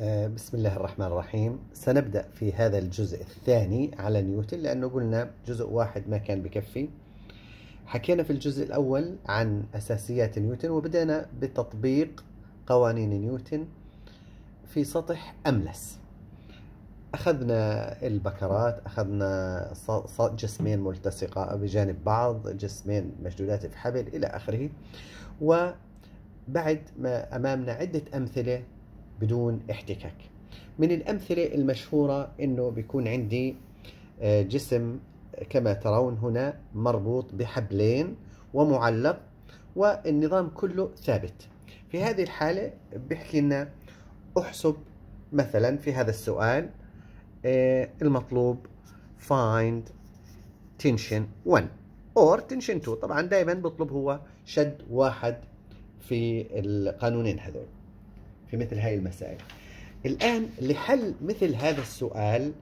آه، بسم الله الرحمن الرحيم سنبدأ في هذا الجزء الثاني على نيوتن لأنه قلنا جزء واحد ما كان بكفي حكينا في الجزء الأول عن أساسيات نيوتن وبدأنا بتطبيق قوانين نيوتن في سطح أملس أخذنا البكرات أخذنا جسمين ملتصقة بجانب بعض جسمين مشدودات في حبل إلى آخره وبعد ما أمامنا عدة أمثلة بدون احتكاك من الأمثلة المشهورة أنه بيكون عندي آه، جسم كما ترون هنا مربوط بحبلين ومعلق والنظام كله ثابت في هذه الحالة بيحكي لنا احسب مثلا في هذا السؤال آه، المطلوب find tension 1 or tension 2 طبعا دائما بيطلب هو شد واحد في القانونين هذول في مثل هذه المسائل الآن لحل مثل هذا السؤال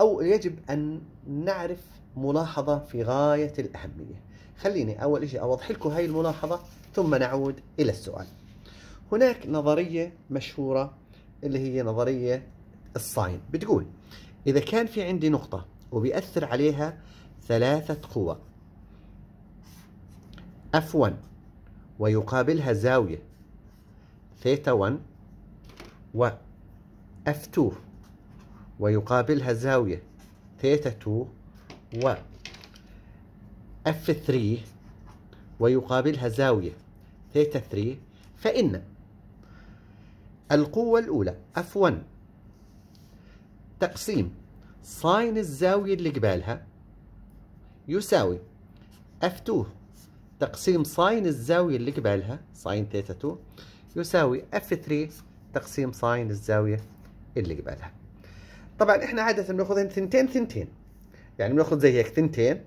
أو يجب أن نعرف ملاحظة في غاية الأهمية خليني أول شيء أوضح لكم هذه الملاحظة ثم نعود إلى السؤال هناك نظرية مشهورة اللي هي نظرية الصاين بتقول إذا كان في عندي نقطة وبيأثر عليها ثلاثة قوى F1 ويقابلها زاوية ثيتا 1 و F2 ويقابلها زاوية ثيتا 2 و F3 ويقابلها زاوية ثيتا 3 فإن القوة الأولى F1 تقسيم ساين الزاوية اللي قبالها يساوي F2 تقسيم ساين الزاوية اللي قبالها ساين ثيتا 2 يساوي اف 3 تقسيم ساين الزاوية اللي قبالها طبعا احنا عادة بناخذهم ثنتين ثنتين يعني بناخذ زي هيك ثنتين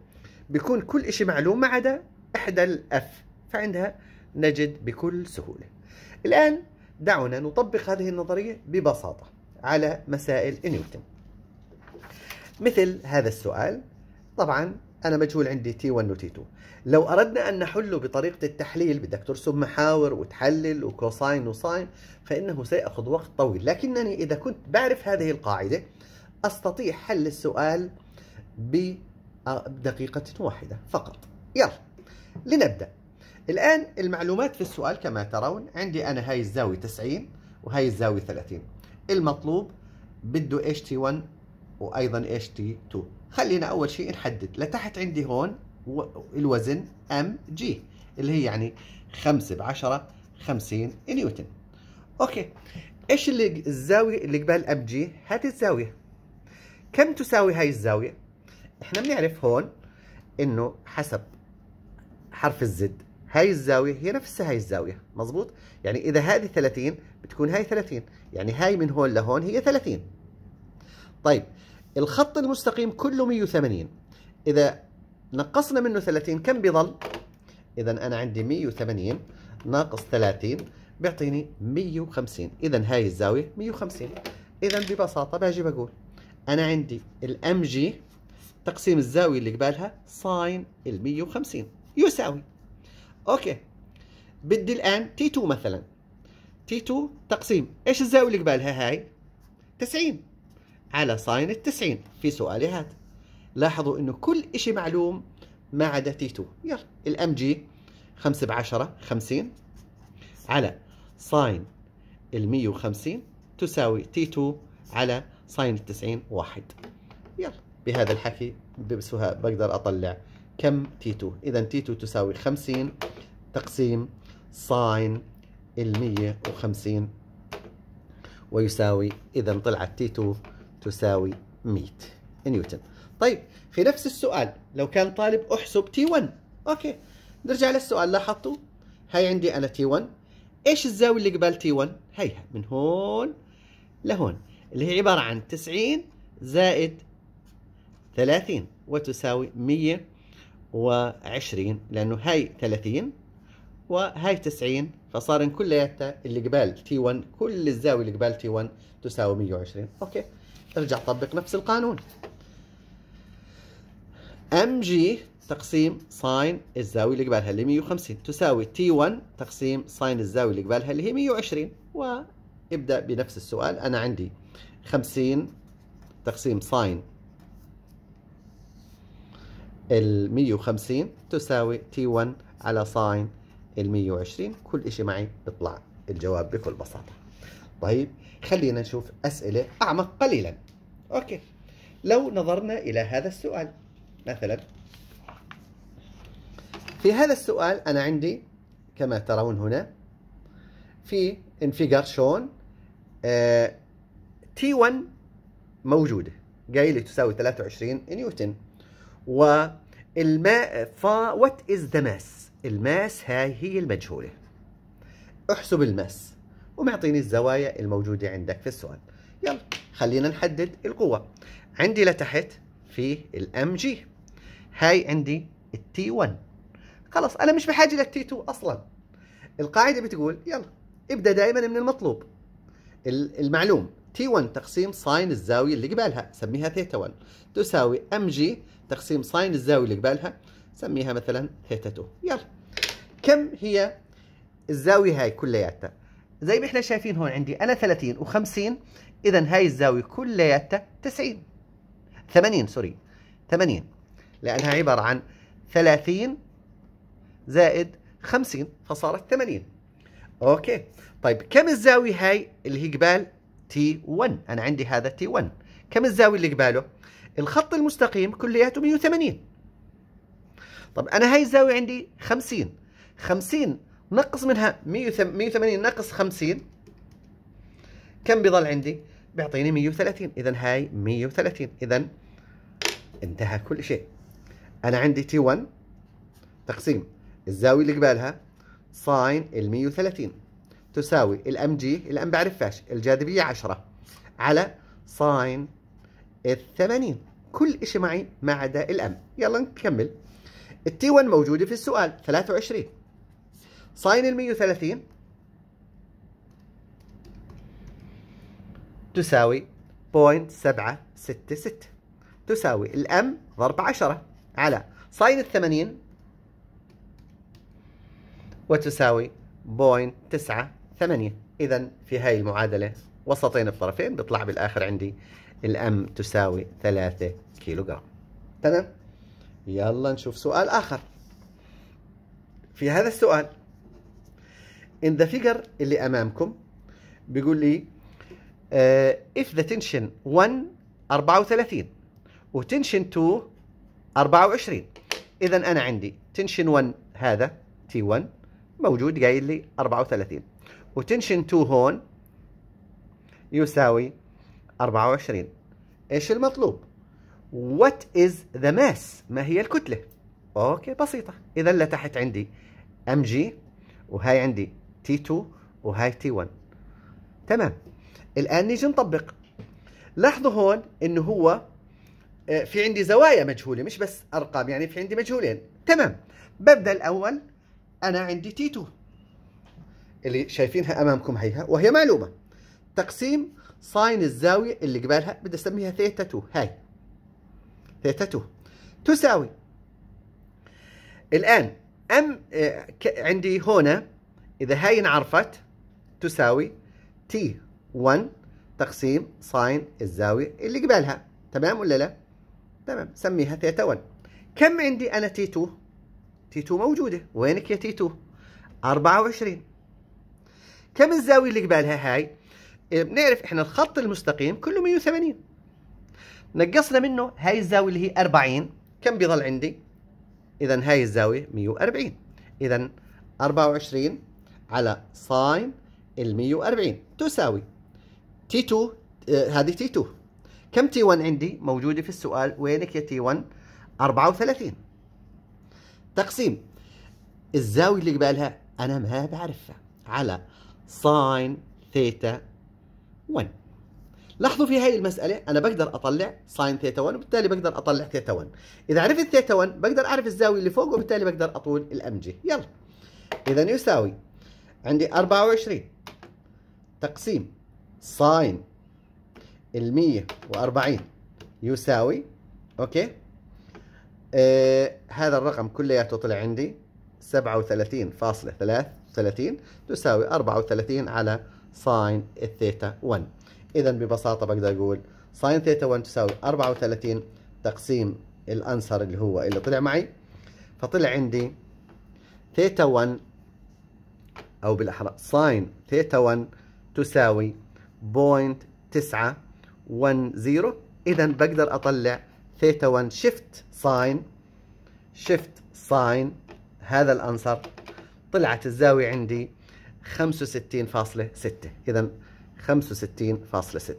بيكون كل شيء معلوم ما عدا احدى الاف فعندها نجد بكل سهولة الآن دعونا نطبق هذه النظرية ببساطة على مسائل نيوتن مثل هذا السؤال طبعا أنا مجهول عندي تي 1 وتي 2 لو أردنا أن نحله بطريقة التحليل بدك ترسم محاور وتحلل وكوساين وساين فإنه سيأخذ وقت طويل لكنني إذا كنت بعرف هذه القاعدة أستطيع حل السؤال آه، بدقيقة واحدة فقط يلا لنبدأ الآن المعلومات في السؤال كما ترون عندي أنا هاي الزاوية 90 وهاي الزاوية 30 المطلوب بده HT1 وأيضا HT2 خلينا اول شيء نحدد لتحت عندي هون الوزن ام جي اللي هي يعني 5 ب 10 50 نيوتن اوكي ايش اللي الزاويه اللي قبال ام جي هات الزاويه كم تساوي هاي الزاويه احنا بنعرف هون انه حسب حرف الزد هاي الزاويه هي نفسها هاي الزاويه مزبوط يعني اذا هذه 30 بتكون هاي 30 يعني هاي من هون لهون هي 30 طيب الخط المستقيم كله 180 إذا نقصنا منه 30 كم بيضل؟ إذا أنا عندي 180 ناقص 30 بيعطيني 150 إذا هاي الزاوية 150 إذا ببساطة باجي بقول أنا عندي الأم جي تقسيم الزاوية اللي قبالها ساين ال 150 يساوي أوكي بدي الآن تي 2 مثلا تي 2 تقسيم إيش الزاوية اللي قبالها هاي 90 على ساين التسعين في سؤالي هذا لاحظوا انه كل شيء معلوم ما عدا تي 2 يلا الام جي 5 ب 10 50 على ساين ال 150 تساوي تي 2 على ساين ال 90 واحد يلا بهذا الحكي بسهى بقدر اطلع كم تي 2 اذا تي 2 تساوي 50 تقسيم ساين ال 150 ويساوي اذا طلعت تي 2 تساوي 100 نيوتن طيب في نفس السؤال لو كان طالب احسب تي 1 اوكي نرجع للسؤال لاحظتوا هاي عندي انا تي 1 ايش الزاويه اللي قبال تي 1 هيها من هون لهون اللي هي عباره عن 90 زائد 30 وتساوي 120 لانه هاي 30 وهاي 90 فصار كلياتها اللي قبال تي 1 كل الزاويه اللي قبال تي 1 تساوي 120 اوكي ارجع طبق نفس القانون ام جي تقسيم ساين الزاويه اللي قبالها اللي 150 تساوي تي 1 تقسيم ساين الزاويه اللي قبالها اللي هي 120 وابدا بنفس السؤال انا عندي 50 تقسيم ساين ال 150 تساوي تي 1 على ساين ال 120 كل شيء معي بيطلع الجواب بكل بساطه طيب خلينا نشوف أسئلة أعمق قليلا أوكي لو نظرنا إلى هذا السؤال مثلا في هذا السؤال أنا عندي كما ترون هنا في انفجار شون آه تي 1 موجودة قايلة تساوي 23 نيوتن والماء فا وات از ذا ماس الماس هاي هي المجهولة احسب الماس ومعطيني الزوايا الموجودة عندك في السؤال يلا خلينا نحدد القوة عندي لتحت في الام جي هاي عندي التي 1 خلص انا مش بحاجه للتي 2 اصلا القاعده بتقول يلا ابدا دائما من المطلوب المعلوم تي 1 تقسيم ساين الزاويه اللي قبالها سميها ثيتا 1 تساوي ام جي تقسيم ساين الزاويه اللي قبالها سميها مثلا ثيتا 2 يلا كم هي الزاويه هاي كلياتها زي ما احنا شايفين هون عندي انا 30 و50 اذا هاي الزاويه كلياتها 90 80 سوري 80 لانها عباره عن 30 زائد 50 فصارت 80 اوكي طيب كم الزاويه هاي اللي هي قبال تي 1 انا عندي هذا تي 1 كم الزاويه اللي قباله الخط المستقيم كلياته 180 طب انا هاي الزاويه عندي 50 50 نقص منها 180 ناقص 50 كم بيضل عندي؟ بيعطيني 130 اذا هاي 130 اذا انتهى كل شيء انا عندي تي 1 تقسيم الزاويه اللي قبالها ساين ال 130 تساوي الام جي الام بعرفهاش الجاذبيه 10 على ساين ال 80 كل شيء معي ما عدا الام يلا نكمل التي 1 موجوده في السؤال 23 ساين ال 130 تساوي 0.766 تساوي الام ضرب 10 على ساين ال 80 وتساوي 0.98 اذا في هاي المعادله وسطين الطرفين بيطلع بالاخر عندي الام تساوي 3 كيلوغرام تمام يلا نشوف سؤال اخر في هذا السؤال in the figure اللي امامكم بيقول لي uh, if the tension 1 34 وتنشن 2 24 اذا انا عندي تنشن 1 هذا تي 1 موجود قايل لي 34 وتنشن 2 هون يساوي 24 ايش المطلوب وات از ذا ماس؟ ما هي الكتله اوكي بسيطه اذا لتحت عندي ام جي وهي عندي تي 2 وهاي تي 1 تمام الآن نيجي نطبق لاحظوا هون إنه هو آه، في عندي زوايا مجهولة مش بس أرقام يعني في عندي مجهولين تمام ببدأ الأول أنا عندي تي 2 اللي شايفينها أمامكم هيها وهي معلومة تقسيم ساين الزاوية اللي قبالها بدي أسميها ثيتا 2 هاي ثيتا 2 تساوي الآن أم آه، عندي هنا إذا هاي انعرفت تساوي t 1 تقسيم ساين الزاوية اللي قبالها تمام ولا لا؟ تمام سميها ثيتا 1 كم عندي أنا t 2 t 2 موجودة وينك يا t 2 24 كم الزاوية اللي قبالها هاي؟ إيه، بنعرف احنا الخط المستقيم كله 180 نقصنا منه هاي الزاوية اللي هي 40 كم بيضل عندي؟ إذا هاي الزاوية 140 إذا 24 على ساين ال 140 تساوي تي 2 آه، هذه تي 2 كم تي 1 عندي موجوده في السؤال وينك يا تي 1 34 تقسيم الزاويه اللي قبالها انا ما بعرفها على ساين ثيتا 1 لاحظوا في هاي المسألة أنا بقدر أطلع ساين ثيتا 1 وبالتالي بقدر أطلع ثيتا 1 إذا عرفت ثيتا 1 بقدر أعرف الزاوية اللي فوق وبالتالي بقدر أطول الأمجة يلا إذا يساوي عندي 24 تقسيم ساين ال 140 يساوي اوكي آه هذا الرقم كلياته طلع عندي 37.33 تساوي 34 على ساين الثيتا 1 اذا ببساطه بقدر اقول ساين ثيتا 1 تساوي 34 تقسيم الانسر اللي هو اللي طلع معي فطلع عندي ثيتا 1 أو بالأحرى ساين ثيتا 1 تساوي بوينت تسعة إذا بقدر أطلع ثيتا 1 شيفت ساين شيفت ساين هذا الأنسر طلعت الزاوية عندي 65.6 إذا 65.6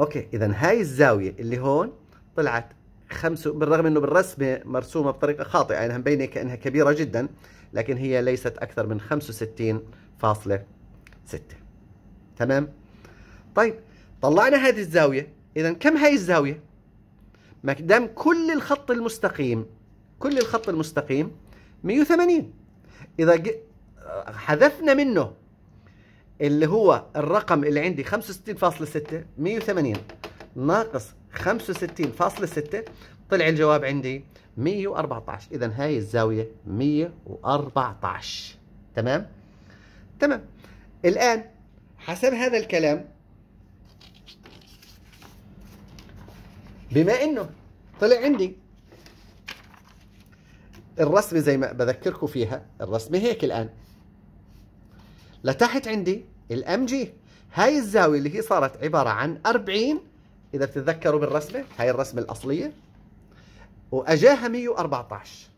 أوكي إذا هاي الزاوية اللي هون طلعت خمس بالرغم انه بالرسمة مرسومة بطريقة خاطئة يعني مبينة كأنها كبيرة جدا لكن هي ليست أكثر من 65.6 تمام؟ طيب طلعنا هذه الزاوية إذا كم هي الزاوية؟ ما دام كل الخط المستقيم كل الخط المستقيم 180 إذا حذفنا منه اللي هو الرقم اللي عندي 65.6 180 ناقص 65.6 طلع الجواب عندي 114 اذا هاي الزاويه 114 تمام تمام الان حسب هذا الكلام بما انه طلع عندي الرسمه زي ما بذكركم فيها الرسمه هيك الان لتحت عندي الام جي هاي الزاويه اللي هي صارت عباره عن 40 اذا بتتذكروا بالرسمه هاي الرسمه الاصليه واجاها 114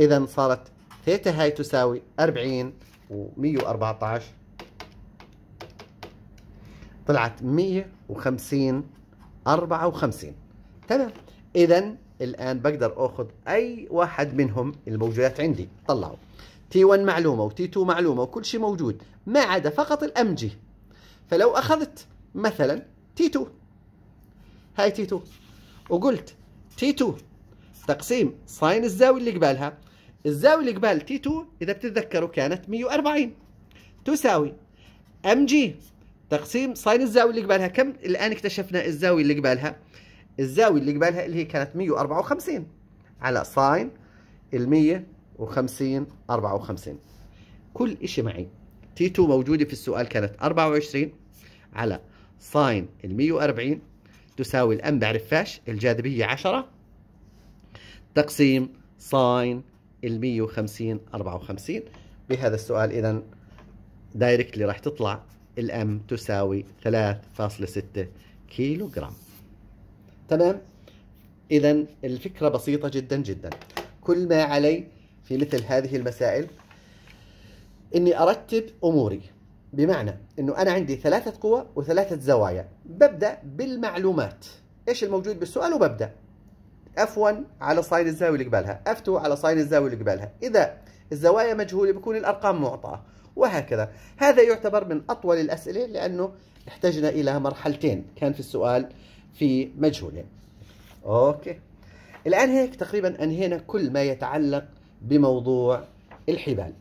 اذا صارت ثيتا هاي تساوي 40 و114 طلعت 150 54 تمام اذا الان بقدر اخذ اي واحد منهم الموجودات عندي طلعوا تي 1 معلومه وتي 2 معلومه وكل شيء موجود ما عدا فقط الامجي فلو أخذت مثلا تي 2 هاي تي 2 وقلت تي 2 تقسيم ساين الزاوية اللي قبالها الزاوية اللي قبال تي 2 إذا بتتذكروا كانت 140 تساوي ام جي تقسيم ساين الزاوية اللي قبالها كم الآن اكتشفنا الزاوية اللي قبالها الزاوية اللي قبالها اللي هي كانت 154 على ساين ال 150 54 كل شيء معي تي 2 موجودة في السؤال كانت 24 على ساين ال 140 تساوي الام بعرفهاش الجاذبيه 10 تقسيم ساين ال 150 54 بهذا السؤال اذا دايركتلي راح تطلع الام تساوي 3.6 كيلو جرام تمام اذا الفكره بسيطه جدا جدا كل ما علي في مثل هذه المسائل اني ارتب اموري بمعنى انه انا عندي ثلاثة قوى وثلاثة زوايا ببدأ بالمعلومات ايش الموجود بالسؤال وببدأ F1 على صاين الزاوية اللي قبالها F2 على صاين الزاوية اللي قبالها إذا الزوايا مجهولة بكون الأرقام معطاة وهكذا هذا يعتبر من أطول الأسئلة لأنه احتجنا إلى مرحلتين كان في السؤال في مجهولين أوكي الآن هيك تقريبا أنهينا كل ما يتعلق بموضوع الحبال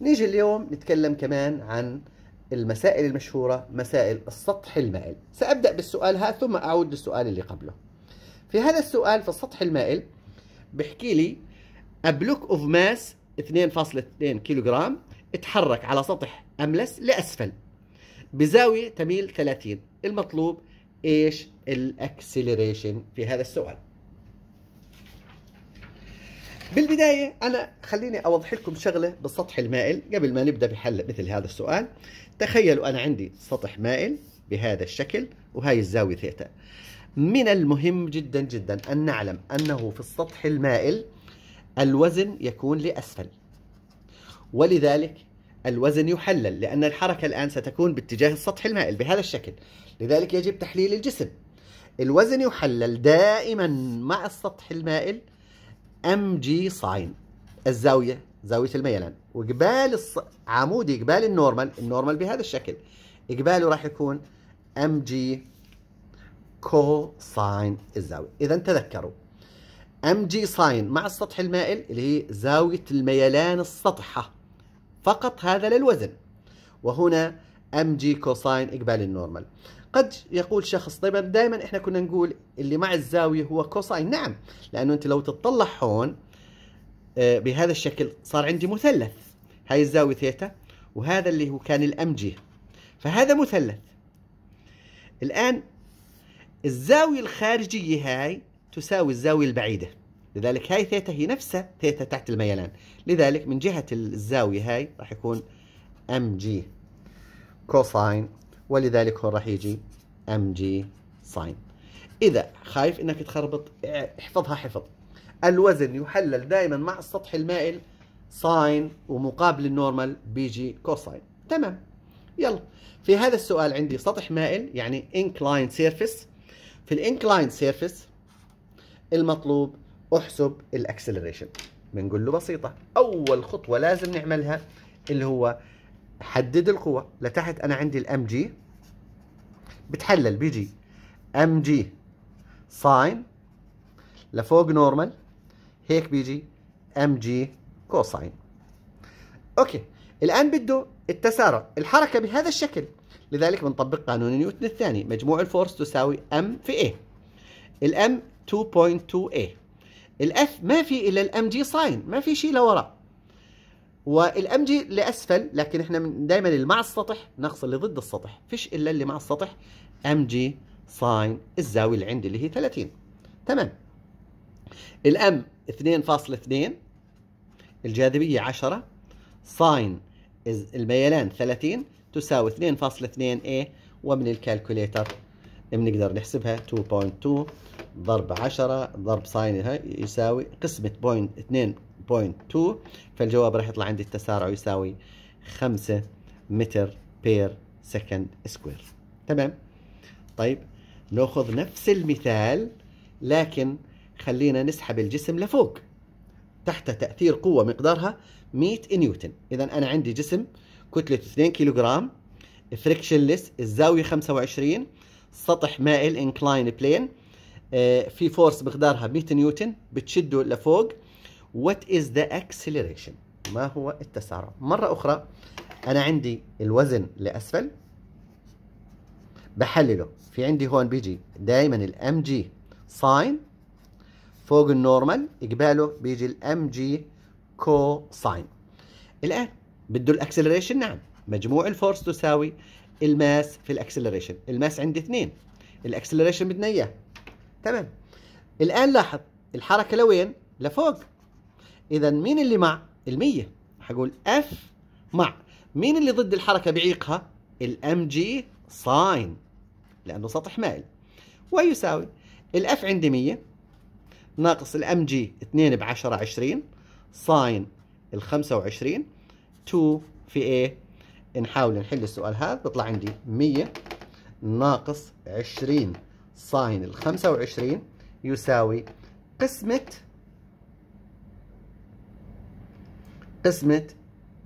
نيجي اليوم نتكلم كمان عن المسائل المشهورة مسائل السطح المائل سأبدأ بالسؤال هذا ثم أعود للسؤال اللي قبله في هذا السؤال في السطح المائل بحكي لي A block of mass 2.2 كيلوغرام اتحرك على سطح أملس لأسفل بزاوية تميل 30 المطلوب إيش الأكسلريشن في هذا السؤال بالبداية أنا خليني أوضح لكم شغلة بالسطح المائل قبل ما نبدأ بحل مثل هذا السؤال تخيلوا أنا عندي سطح مائل بهذا الشكل وهي الزاوية ثيتا من المهم جدا جدا أن نعلم أنه في السطح المائل الوزن يكون لأسفل ولذلك الوزن يحلل لأن الحركة الآن ستكون باتجاه السطح المائل بهذا الشكل لذلك يجب تحليل الجسم الوزن يحلل دائما مع السطح المائل أم جي صاين الزاوية زاويه الميلان وقبال الص... عمودي قبال النورمال النورمال بهذا الشكل قباله راح يكون ام جي كوساين الزاويه اذا تذكروا ام جي ساين مع السطح المائل اللي هي زاويه الميلان السطحه فقط هذا للوزن وهنا ام جي كوساين اقبال النورمال قد يقول شخص طيب دائما احنا كنا نقول اللي مع الزاويه هو كوساين نعم لانه انت لو تطلع هون آه، بهذا الشكل صار عندي مثلث هاي الزاوية ثيتا وهذا اللي هو كان جي فهذا مثلث الآن الزاوية الخارجية هاي تساوي الزاوية البعيدة لذلك هاي ثيتا هي نفسها ثيتا تحت الميلان لذلك من جهة الزاوية هاي راح يكون ام جي كوساين ولذلك هون راح يجي ام جي ساين إذا خايف إنك تخربط احفظها حفظ الوزن يحلل دائما مع السطح المائل ساين ومقابل النورمال بيجي كوساين تمام يلا في هذا السؤال عندي سطح مائل يعني inclined surface في الانكلاين سيرفيس المطلوب احسب الاكسلريشن بنقول له بسيطه اول خطوه لازم نعملها اللي هو حدد القوه لتحت انا عندي الام جي بتحلل بيجي ام جي ساين لفوق نورمال هيك بيجي ام جي كوساين اوكي الان بده التسارع الحركه بهذا الشكل لذلك بنطبق قانون نيوتن الثاني مجموع الفورس تساوي ام في ايه الام 2.2 ايه الاف ما في الا الام جي ساين ما في شيء لورا والام جي لاسفل لكن احنا دائما اللي مع السطح نقص اللي ضد السطح فيش الا اللي مع السطح ام جي ساين الزاويه اللي عندي اللي هي 30 تمام الام 2.2 الجاذبية 10 ساين الميلان 30 تساوي 2.2 ايه ومن الكالكوليتر بنقدر نحسبها 2.2 ضرب 10 ضرب ساين يساوي قسمة 2.2 فالجواب راح يطلع عندي التسارع يساوي 5 متر بير سكند سكوير تمام طيب ناخذ نفس المثال لكن خلينا نسحب الجسم لفوق تحت تأثير قوة مقدارها 100 نيوتن إذا أنا عندي جسم كتلة 2 كيلوغرام فريكشنلس الزاوية 25 سطح مائل انكلاين آه، بلين في فورس مقدارها 100 نيوتن بتشده لفوق وات از ذا اكسلريشن ما هو التسارع مرة أخرى أنا عندي الوزن لأسفل بحلله في عندي هون بيجي دائما الام جي ساين فوق النورمال اقباله بيجي الام جي كوساين الان بده الاكسلريشن نعم مجموع الفورس تساوي الماس في الاكسلريشن الماس عندي اثنين الاكسلريشن بدنا اياه تمام الان لاحظ الحركه لوين لفوق اذا مين اللي مع ال100 حقول اف مع مين اللي ضد الحركه بيعيقها الام جي ساين لانه سطح مائل ويساوي الاف عندي 100 ناقص الام جي 2 ب 10 20 ساين ال 25 2 في ايه نحاول نحل السؤال هذا بيطلع عندي 100 ناقص 20 ساين ال 25 يساوي قسمة قسمة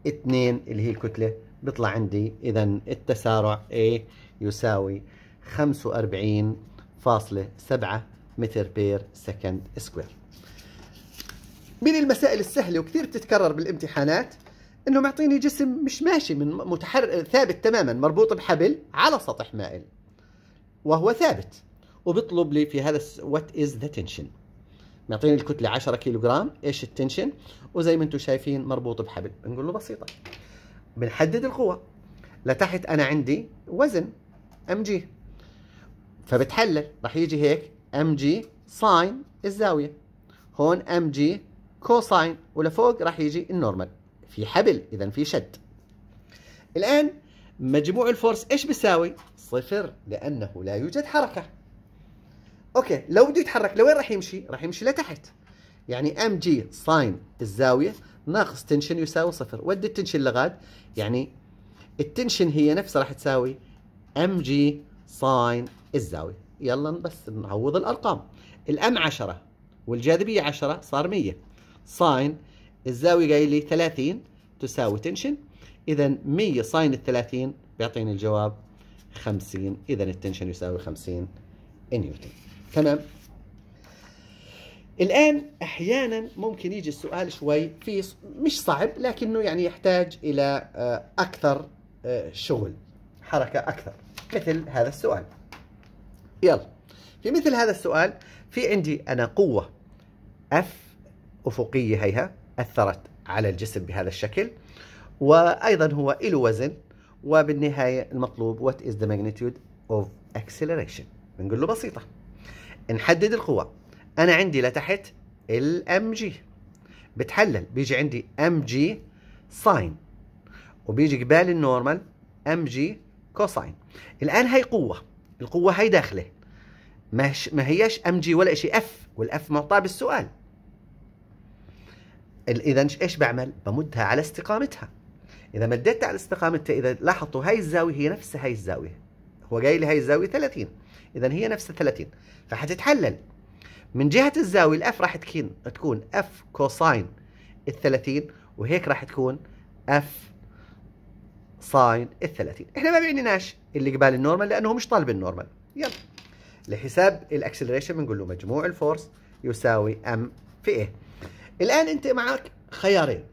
2 اللي هي الكتلة بيطلع عندي إذا التسارع A يساوي 45.7 متر بير سكند سكوير من المسائل السهله وكثير بتتكرر بالامتحانات انه معطيني جسم مش ماشي من متحر ثابت تماما مربوط بحبل على سطح مائل وهو ثابت وبطلب لي في هذا وات از ذا تنشن معطيني الكتله 10 كيلو جرام ايش التنشن وزي ما انتم شايفين مربوط بحبل نقول له بسيطه بنحدد القوه لتحت انا عندي وزن ام جي فبتحلل راح يجي هيك ام جي ساين الزاويه هون ام جي كوساين ولفوق راح يجي النورمال في حبل اذا في شد الان مجموع الفورس ايش بيساوي صفر لانه لا يوجد حركه اوكي لو بده يتحرك لوين راح يمشي راح يمشي لتحت يعني ام جي ساين الزاويه ناقص تنشن يساوي صفر ودي التنشن لغاد يعني التنشن هي نفسها راح تساوي ام جي ساين الزاويه يلا بس نعوض الأرقام الأم 10 والجاذبية 10 صار 100 ساين الزاوية قايل لي 30 تساوي تنشن إذا 100 ساين ال 30 بيعطيني الجواب 50 إذا التنشن يساوي 50 نيوتن تمام الآن أحيانا ممكن يجي السؤال شوي في مش صعب لكنه يعني يحتاج إلى آه، أكثر آه، شغل حركة أكثر مثل هذا السؤال يلا في مثل هذا السؤال في عندي أنا قوة اف أفقية هيها أثرت على الجسم بهذا الشكل وأيضا هو له وزن وبالنهاية المطلوب وات از ذا ماجنتيود اوف اكسلريشن بنقول له بسيطة نحدد القوة أنا عندي لتحت الام جي بتحلل بيجي عندي ام جي ساين وبيجي قبال النورمال ام جي كوساين الآن هي قوة القوة هي داخلة ما ما هياش ام جي ولا شيء اف والاف معطاه بالسؤال اذا ايش بعمل بمدها على استقامتها اذا مديتها على استقامتها اذا لاحظتوا هاي الزاويه هي نفسها هاي الزاويه هو جاي لي هاي الزاويه 30 اذا هي نفسها 30 فحتتحلل من جهه الزاويه الاف راح تكون تكون اف كوساين ال 30 وهيك راح تكون اف ساين ال 30 احنا ما بيعنيناش اللي قبال النورمال لانه مش طالب النورمال يلا لحساب الاكسلريشن بنقول له مجموع الفورس يساوي ام في ايه الان انت معك خيارين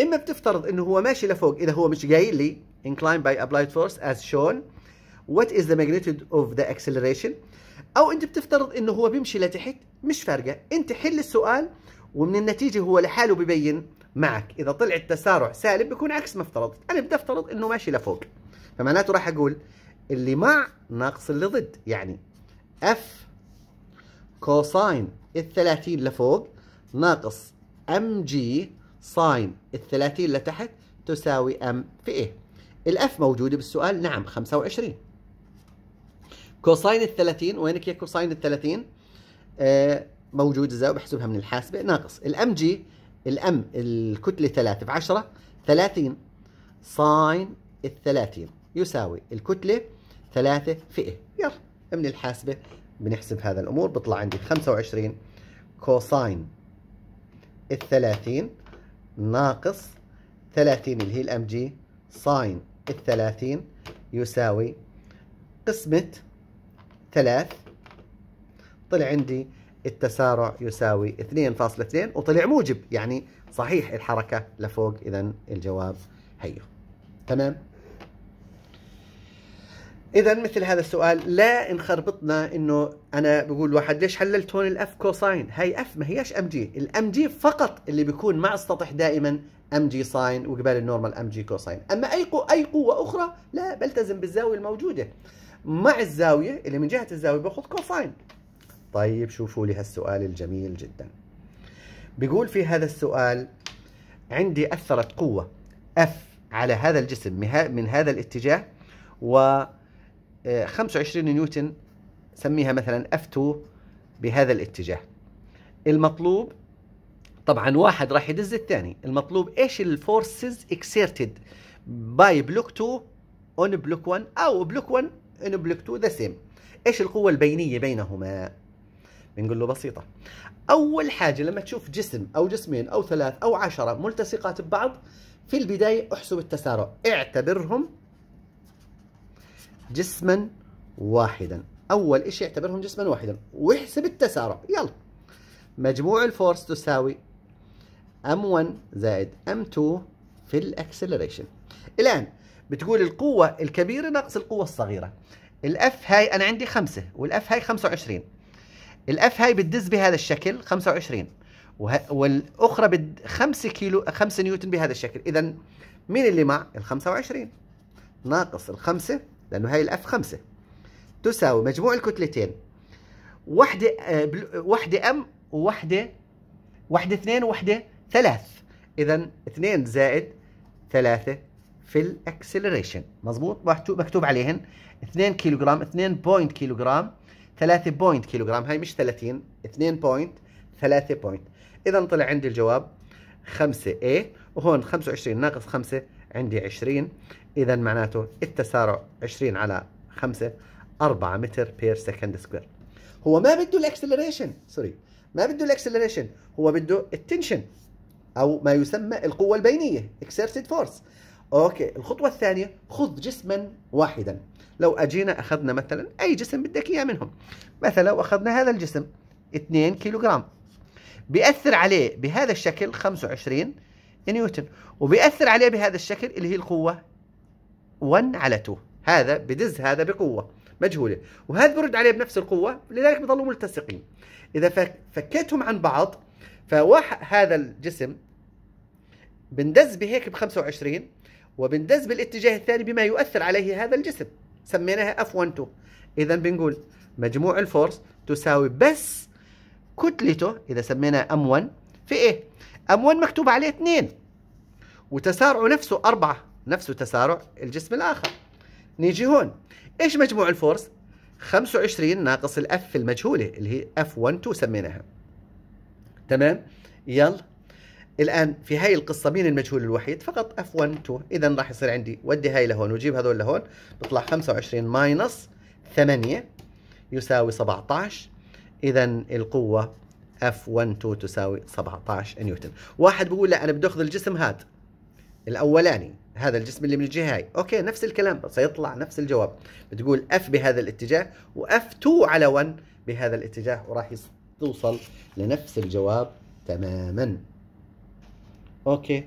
اما بتفترض انه هو ماشي لفوق اذا هو مش قايل لي inclined by applied force as shown what is the magnitude of the acceleration او انت بتفترض انه هو بيمشي لتحت مش فارقه انت حل السؤال ومن النتيجه هو لحاله ببين معك اذا طلع التسارع سالب بيكون عكس ما افترضت انا بدي افترض انه ماشي لفوق فمعناته راح اقول اللي مع ناقص اللي ضد يعني اف كوساين ال 30 لفوق ناقص ام جي ساين 30 لتحت تساوي ام في ايه الاف موجودة بالسؤال نعم 25 كوساين ال 30 وينك يا كوساين ال 30؟ آه موجود الزاوية بحسبها من الحاسبة ناقص الام جي الام الكتلة 3 في 10 30 ساين 30 يساوي الكتلة 3 في ايه يلا من الحاسبة بنحسب هذا الأمور بطلع عندي 25 كوساين الثلاثين ناقص 30 اللي هي الام جي ساين الثلاثين يساوي قسمة ثلاث طلع عندي التسارع يساوي 2.2 وطلع موجب يعني صحيح الحركة لفوق إذا الجواب هيو تمام اذا مثل هذا السؤال لا انخربطنا انه انا بقول واحد ليش حللت هون الاف كوساين هاي اف ما هياش ام جي الام جي فقط اللي بيكون مع السطح دائما ام جي ساين وقبال النورمال ام جي كوساين اما اي قوة اي قوه اخرى لا بلتزم بالزاويه الموجوده مع الزاويه اللي من جهه الزاويه باخذ كوساين طيب شوفوا لي هالسؤال الجميل جدا بيقول في هذا السؤال عندي اثرت قوه اف على هذا الجسم من هذا الاتجاه و 25 آه، نيوتن سميها مثلا F2 بهذا الاتجاه المطلوب طبعا واحد راح يدز الثاني المطلوب ايش الفورسز اكسيرتد باي بلوك 2 اون بلوك 1 او بلوك 1 ان بلوك 2 ذا سيم ايش القوه البينيه بينهما بنقول له بسيطه اول حاجه لما تشوف جسم او جسمين او ثلاث او عشرة ملتصقات ببعض في البدايه احسب التسارع اعتبرهم جسما واحدا اول شيء اعتبرهم جسما واحدا واحسب التسارع يلا مجموع الفورس تساوي ام 1 زايد ام m2 في الاكسلريشن الان بتقول القوه الكبيره ناقص القوه الصغيره الاف هاي انا عندي 5 والاف هاي 25 الاف هاي بتدز بهذا الشكل 25 والاخرى بد 5 كيلو 5 نيوتن بهذا الشكل اذا مين اللي مع ال 25 ناقص الخمسة لانه هاي الاف 5 تساوي مجموع الكتلتين واحدة آه، واحدة ام وواحدة واحدة اثنين وواحدة ثلاث اذا اثنين زائد ثلاثة في الاكسلريشن مضبوط مكتوب عليهن 2 كيلو جرام 2 بوينت كيلو جرام 3 بوينت كيلو جرام هاي مش 30 2 بوينت 3 بوينت اذا طلع عندي الجواب 5 ايه وهون 25 ناقص 5 عندي 20 إذا معناته التسارع 20 على 5 4 متر بير سكند سكوير هو ما بده الاكسلريشن سوري ما بده الاكسلريشن هو بده التنشن أو ما يسمى القوة البينية اكسيرتد فورس اوكي الخطوة الثانية خذ جسما واحدا لو اجينا اخذنا مثلا اي جسم بدك اياه منهم مثلا لو اخذنا هذا الجسم 2 كيلو جرام بيأثر عليه بهذا الشكل 25 نيوتن يعني وبيأثر عليه بهذا الشكل اللي هي القوة 1 على 2 هذا بدز هذا بقوة مجهولة وهذا برد عليه بنفس القوة لذلك بضلوا ملتصقين إذا فكيتهم عن بعض فهذا هذا الجسم بندز بهيك ب 25 وبندز بالاتجاه الثاني بما يؤثر عليه هذا الجسم سميناها F12 إذا بنقول مجموع الفورس تساوي بس كتلته إذا سميناها M1 في إيه؟ ام 1 مكتوب عليه 2 وتسارعه نفسه 4 نفسه تسارع الجسم الاخر نيجي هون ايش مجموع الفورس 25 ناقص الاف المجهوله اللي هي اف 12 سميناها تمام يلا الان في هاي القصه مين المجهول الوحيد فقط اف 12 اذا راح يصير عندي ودي هاي لهون وجيب هذول لهون بطلع 25 ماينص 8 يساوي 17 اذا القوه F12 تساوي 17 نيوتن واحد بيقول لا انا بدي اخذ الجسم هذا الاولاني هذا الجسم اللي من الجهه هاي اوكي نفس الكلام سيطلع نفس الجواب بتقول اف بهذا الاتجاه واف2 على 1 بهذا الاتجاه وراح توصل لنفس الجواب تماما اوكي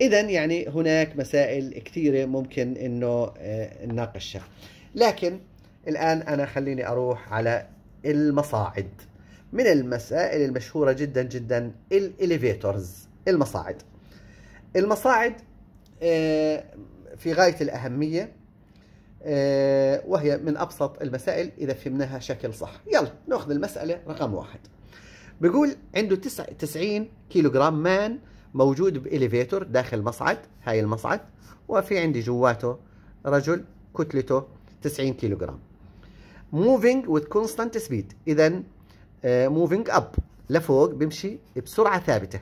اذا يعني هناك مسائل كثيره ممكن انه آه، نناقشها لكن الان انا خليني اروح على المصاعد من المسائل المشهورة جدا جدا الإليفيتورز المصاعد المصاعد آه، في غاية الأهمية آه، وهي من أبسط المسائل إذا فهمناها شكل صح يلا نأخذ المسألة رقم واحد بيقول عنده تسع تسعين كيلو جرام مان موجود بإليفيتور داخل مصعد هاي المصعد وفي عندي جواته رجل كتلته 90 كيلو جرام moving with constant speed إذا موفينج آه، اب لفوق بيمشي بسرعه ثابته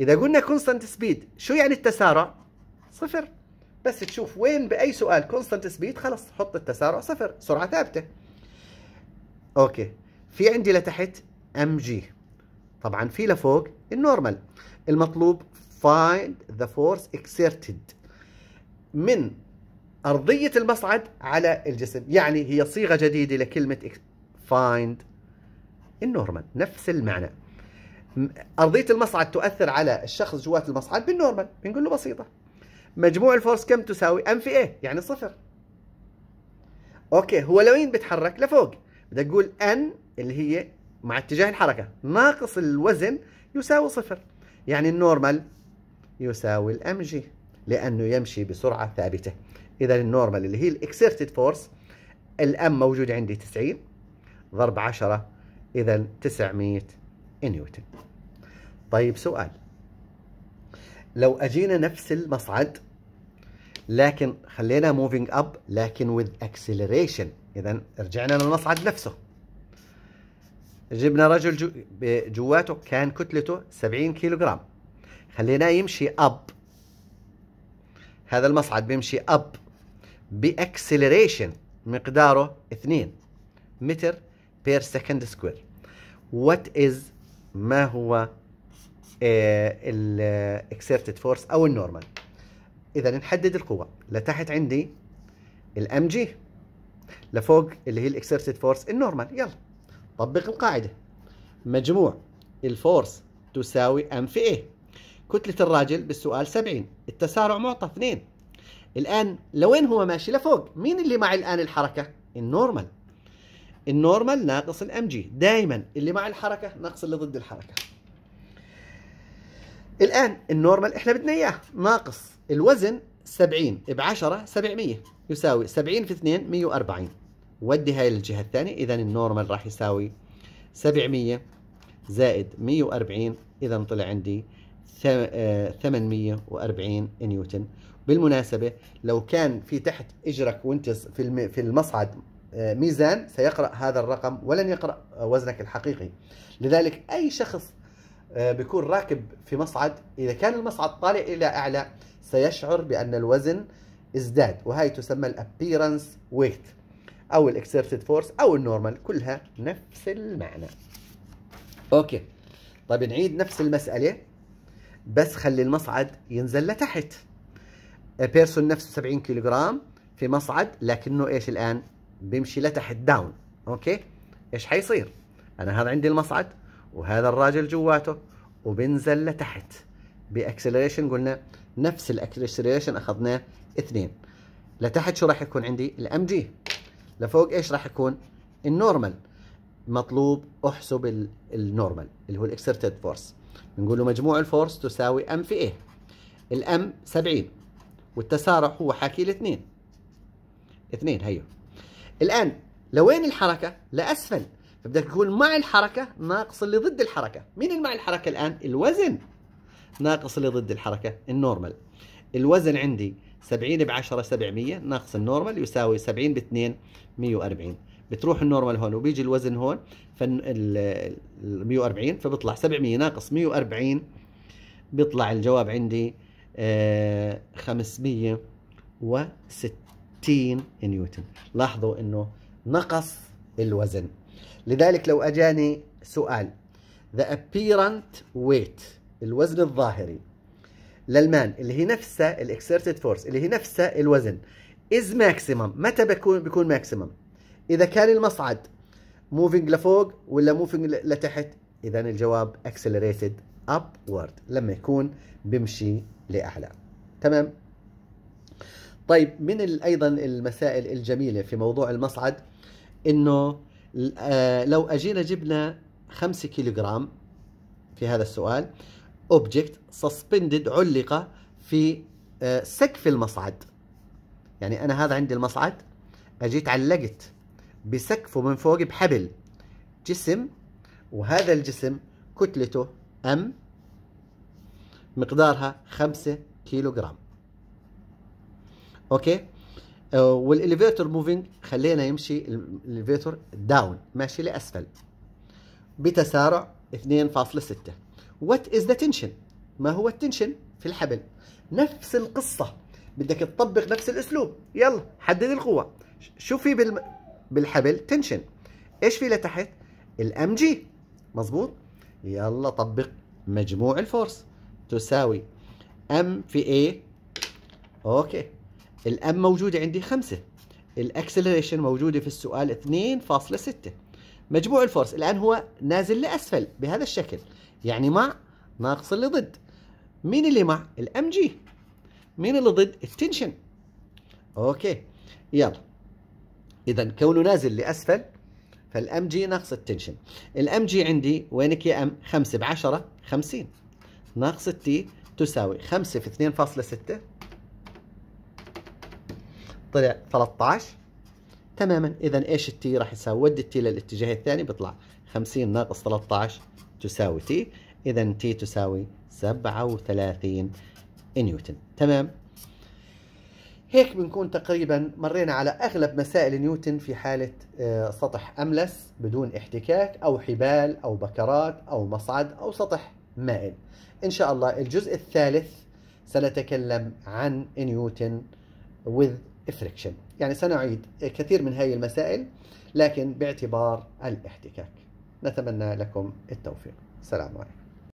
اذا قلنا كونستانت سبيد شو يعني التسارع صفر بس تشوف وين باي سؤال كونستانت سبيد خلص حط التسارع صفر سرعه ثابته اوكي في عندي لتحت ام جي طبعا في لفوق النورمال المطلوب فايند ذا فورس اكسيرتد من أرضية المصعد على الجسم يعني هي صيغة جديدة لكلمة فايند النورمال نفس المعنى ارضيه المصعد تؤثر على الشخص جوات المصعد بالنورمال بنقول له بسيطه مجموع الفورس كم تساوي ام في ايه يعني صفر اوكي هو لوين بيتحرك لفوق بدك تقول ان اللي هي مع اتجاه الحركه ناقص الوزن يساوي صفر يعني النورمال يساوي الام جي لانه يمشي بسرعه ثابته اذا النورمال اللي هي الاكسيرتد فورس الام موجود عندي 90 ضرب 10 إذا 900 نيوتن طيب سؤال لو أجينا نفس المصعد لكن خلينا موفينج اب لكن وذ اكسلريشن إذا رجعنا للمصعد نفسه جبنا رجل جو جواته كان كتلته 70 كيلو جرام خليناه يمشي اب هذا المصعد بيمشي اب باكسلريشن مقداره 2 متر بير سكند سكوير وات از ما هو آه، الاكسيرتد آه، فورس او النورمال اذا نحدد القوه لتحت عندي الام جي لفوق اللي هي الاكسيرتد فورس النورمال يلا طبق القاعده مجموع الفورس تساوي ام في ايه كتله الراجل بالسؤال 70 التسارع معطى 2 الان لوين هو ماشي لفوق مين اللي مع الان الحركه النورمال النورمال ناقص الام جي دايما اللي مع الحركه ناقص اللي ضد الحركه الان النورمال احنا بدنا اياه ناقص الوزن 70 ب 10 700 يساوي 70 في 2 140 ودي هاي للجهه الثانيه اذا النورمال راح يساوي 700 زائد 140 اذا طلع عندي 840 آه، نيوتن بالمناسبه لو كان في تحت اجرك وانت في في المصعد آه، ميزان سيقرأ هذا الرقم ولن يقرأ وزنك الحقيقي لذلك أي شخص آه، بيكون راكب في مصعد إذا كان المصعد طالع إلى أعلى سيشعر بأن الوزن ازداد وهي تسمى الابيرنس ويت أو الاكسرتد فورس أو النورمال كلها نفس المعنى أوكي طيب نعيد نفس المسألة بس خلي المصعد ينزل لتحت بيرسون نفسه 70 كيلوغرام في مصعد لكنه ايش الآن بيمشي لتحت داون اوكي ايش حيصير انا هذا عندي المصعد وهذا الراجل جواته وبنزل لتحت باكسلريشن قلنا نفس الاكسلريشن اخذناه اثنين لتحت شو راح يكون عندي الام جي لفوق ايش راح يكون النورمال مطلوب احسب النورمال اللي هو الاكسرتد فورس بنقول له مجموع الفورس تساوي ام في ايه الام 70 والتسارع هو حاكي الاثنين اثنين هيو الآن لوين الحركة؟ لأسفل فبدك تقول مع الحركة ناقص اللي ضد الحركة مين اللي مع الحركة الآن؟ الوزن ناقص اللي ضد الحركة النورمال الوزن عندي 70 ب 10 700 ناقص النورمال يساوي 70 ب 2 140 بتروح النورمال هون وبيجي الوزن هون فال 140 فبيطلع 700 ناقص 140 بيطلع الجواب عندي 560 آه، 60 نيوتن لاحظوا انه نقص الوزن لذلك لو اجاني سؤال the apparent weight الوزن الظاهري للمان اللي هي نفسها الاكسرتد فورس اللي هي نفسها الوزن از ماكسيمم متى بكون بيكون ماكسيمم اذا كان المصعد موفينج لفوق ولا موفينج لتحت اذا الجواب accelerated upward لما يكون بمشي لاعلى تمام طيب من ايضا المسائل الجميله في موضوع المصعد انه آه، لو اجينا جبنا 5 كيلوغرام في هذا السؤال اوبجكت سسبندد علق في آه، سقف المصعد يعني انا هذا عندي المصعد اجيت علقت بسقفه من فوق بحبل جسم وهذا الجسم كتلته ام مقدارها 5 كيلوغرام اوكي آه، والاليفيتور موفينج خلينا يمشي الاليفيتور داون ماشي لاسفل بتسارع 2.6 وات از ذا تنشن ما هو التنشن في الحبل نفس القصه بدك تطبق نفس الاسلوب يلا حدد القوه شو في بال... بالحبل تنشن ايش في لتحت الام جي مظبوط يلا طبق مجموع الفورس تساوي ام في اي اوكي الام موجوده عندي خمسة الاكسلريشن موجوده في السؤال 2.6 مجموع الفورس الان هو نازل لاسفل بهذا الشكل يعني مع ناقص اللي ضد مين اللي مع الام جي مين اللي ضد التنشن اوكي يلا اذا كونه نازل لاسفل فالام جي ناقص التنشن الام جي عندي وينك يا ام 5 ب 10 50 ناقص التي تساوي 5 في 2.6 طلع 13 تماما اذا ايش التي راح يساوي ود التي للاتجاه الثاني بيطلع 50 ناقص 13 تساوي تي اذا تي تساوي 37 نيوتن تمام هيك بنكون تقريبا مرينا على اغلب مسائل نيوتن في حاله آه، سطح املس بدون احتكاك او حبال او بكرات او مصعد او سطح مائل ان شاء الله الجزء الثالث سنتكلم عن نيوتن with فريكشن يعني سنعيد كثير من هذه المسائل لكن باعتبار الاحتكاك نتمنى لكم التوفيق سلام عليكم